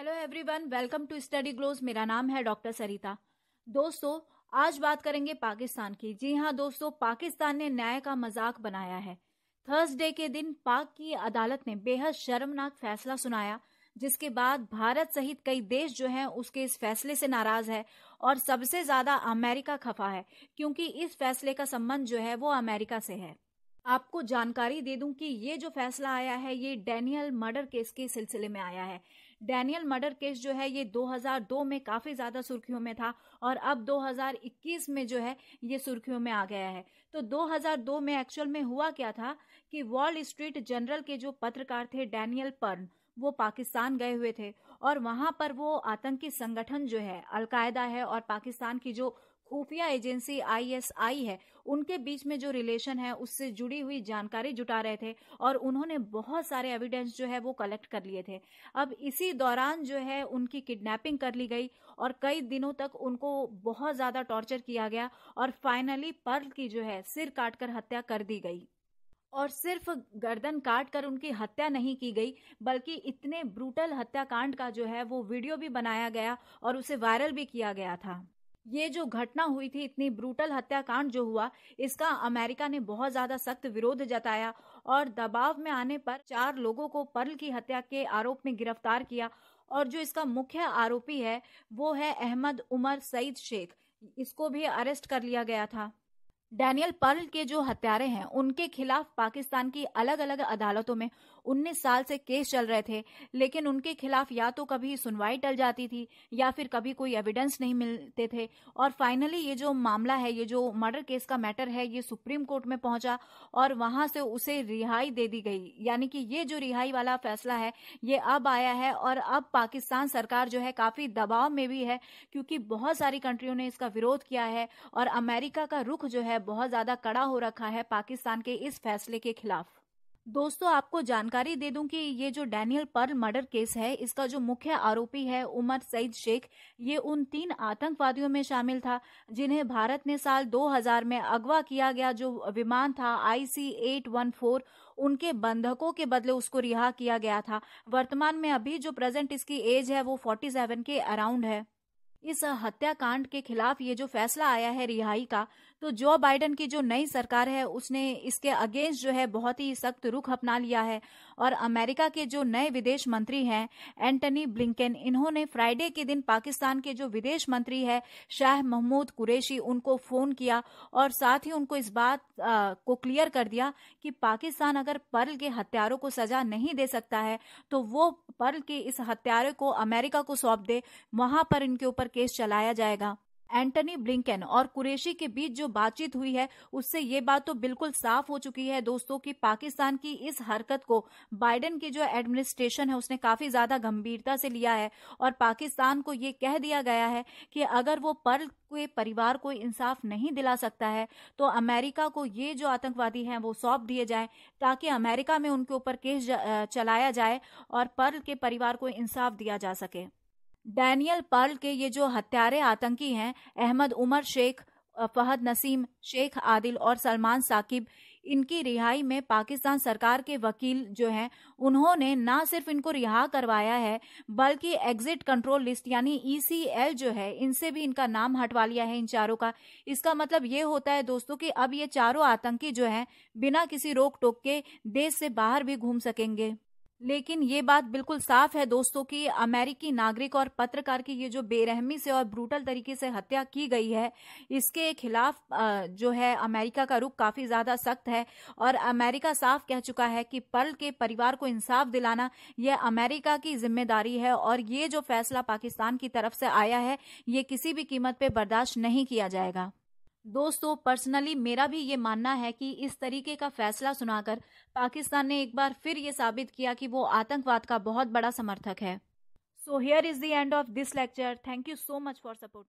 hello everyone welcome to study glows मेरा नाम है डॉक्टर सरिता दोस्तों आज बात करेंगे पाकिस्तान की जी हाँ दोस्तों पाकिस्तान ने न्याय का मजाक बनाया है थर्सडे के दिन पाक की अदालत ने बेहद शर्मनाक फैसला सुनाया जिसके बाद भारत सहित कई देश जो हैं उसके इस फैसले से नाराज है और सबसे ज्यादा अमेरिका खफा है क्योंकि इस फैसले का संबंध जो है वो अमेरिका से है आपको जानकारी दे दूं कि ये जो फैसला आया है ये डेनियल मर्डर केस के सिलसिले में आया है डैनियल मर्डर केस जो है ये 2002 में काफी ज्यादा सुर्खियों में था और अब 2021 में जो है ये सुर्खियों में आ गया है तो 2002 में एक्चुअल में हुआ क्या था कि वॉल स्ट्रीट जनरल के जो पत्रकार थे डैनियल पर्न वो पाकिस्तान गए हुए थे और वहां पर वो आतंकी संगठन जो है अलकायदा है और पाकिस्तान की जो खुफिया एजेंसी आईएसआई है उनके बीच में जो रिलेशन है उससे जुड़ी हुई जानकारी जुटा रहे थे और उन्होंने बहुत सारे एविडेंस जो है वो कलेक्ट कर लिए थे अब इसी दौरान जो है उनकी किडनैपिंग कर ली गई और कई दिनों तक उनको बहुत ज्यादा टॉर्चर किया गया और फाइनली पर्ल की जो है सिर काटकर हत्या कर दी गई और सिर्फ गर्दन काट कर उनकी हत्या नहीं की गई बल्कि इतने ब्रूटल हत्याकांड का जो है वो वीडियो भी बनाया गया और उसे वायरल भी किया गया था ये जो घटना हुई थी इतनी ब्रूटल हत्याकांड जो हुआ इसका अमेरिका ने बहुत ज्यादा सख्त विरोध जताया और दबाव में आने पर चार लोगों को पर्ल की हत्या के आरोप में गिरफ्तार किया और जो इसका मुख्य आरोपी है वो है अहमद उमर सईद शेख इसको भी अरेस्ट कर लिया गया था डैनियल पर्ल के जो हत्यारे हैं उनके खिलाफ पाकिस्तान की अलग अलग अदालतों में उन्नीस साल से केस चल रहे थे लेकिन उनके खिलाफ या तो कभी सुनवाई टल जाती थी या फिर कभी कोई एविडेंस नहीं मिलते थे और फाइनली ये जो मामला है ये जो मर्डर केस का मैटर है ये सुप्रीम कोर्ट में पहुंचा और वहां से उसे रिहाई दे दी गई यानी कि ये जो रिहाई वाला फैसला है ये अब आया है और अब पाकिस्तान सरकार जो है काफी दबाव में भी है क्योंकि बहुत सारी कंट्रियों ने इसका विरोध किया है और अमेरिका का रुख जो है बहुत ज्यादा कड़ा हो रखा है पाकिस्तान के इस फैसले के खिलाफ दोस्तों आपको जानकारी दे दूं कि ये जो डैनियल पर्ल मर्डर केस है इसका जो मुख्य आरोपी है उमर सईद शेख ये उन तीन आतंकवादियों में शामिल था जिन्हें भारत ने साल 2000 में अगवा किया गया जो विमान था आईसी 814 उनके बंधकों के बदले उसको रिहा किया गया था वर्तमान में अभी जो प्रेजेंट इसकी एज है वो 47 के अराउंड है इस हत्याकांड के खिलाफ ये जो फैसला आया है रिहाई का तो जो बाइडन की जो नई सरकार है उसने इसके अगेंस्ट जो है बहुत ही सख्त रुख अपना लिया है और अमेरिका के जो नए विदेश मंत्री हैं एंटनी ब्लिंकन इन्होंने फ्राइडे के दिन पाकिस्तान के जो विदेश मंत्री है शाह महमूद कुरैशी उनको फोन किया और साथ ही उनको इस बात आ, को क्लियर कर दिया कि पाकिस्तान अगर पर्ल के हत्यारों को सजा नहीं दे सकता है तो वो पर्ल के इस हत्यारे को अमेरिका को सौंप दे वहां पर इनके ऊपर केस चलाया जाएगा एंटनी ब्लिंकन और कुरेशी के बीच जो बातचीत हुई है उससे ये बात तो बिल्कुल साफ हो चुकी है दोस्तों कि पाकिस्तान की इस हरकत को बाइडेन की जो एडमिनिस्ट्रेशन है उसने काफी ज्यादा गंभीरता से लिया है और पाकिस्तान को ये कह दिया गया है कि अगर वो पर्ल के परिवार को इंसाफ नहीं दिला सकता है तो अमेरिका को ये जो आतंकवादी हैं वो सौंप दिए जाए ताकि अमेरिका में उनके ऊपर केस चलाया जाए और पर्ल के परिवार को इंसाफ दिया जा सके डैनियल पर्ल के ये जो हत्यारे आतंकी हैं अहमद उमर शेख फहद नसीम शेख आदिल और सलमान साकिब इनकी रिहाई में पाकिस्तान सरकार के वकील जो हैं उन्होंने ना सिर्फ इनको रिहा करवाया है बल्कि एग्जिट कंट्रोल लिस्ट यानी ईसीएल e जो है इनसे भी इनका नाम हटवा लिया है इन चारों का इसका मतलब ये होता है दोस्तों कि अब ये चारों आतंकी जो हैं बिना किसी रोक टोक के देश से बाहर भी घूम सकेंगे लेकिन ये बात बिल्कुल साफ है दोस्तों कि अमेरिकी नागरिक और पत्रकार की ये जो बेरहमी से और ब्रूटल तरीके से हत्या की गई है इसके खिलाफ जो है अमेरिका का रुख काफी ज्यादा सख्त है और अमेरिका साफ कह चुका है कि पर्ल के परिवार को इंसाफ दिलाना यह अमेरिका की जिम्मेदारी है और ये जो फैसला पाकिस्तान की तरफ से आया है ये किसी भी कीमत पर बर्दाश्त नहीं किया जाएगा दोस्तों पर्सनली मेरा भी ये मानना है कि इस तरीके का फैसला सुनाकर पाकिस्तान ने एक बार फिर ये साबित किया कि वो आतंकवाद का बहुत बड़ा समर्थक है so here is the end of this lecture thank you so much for support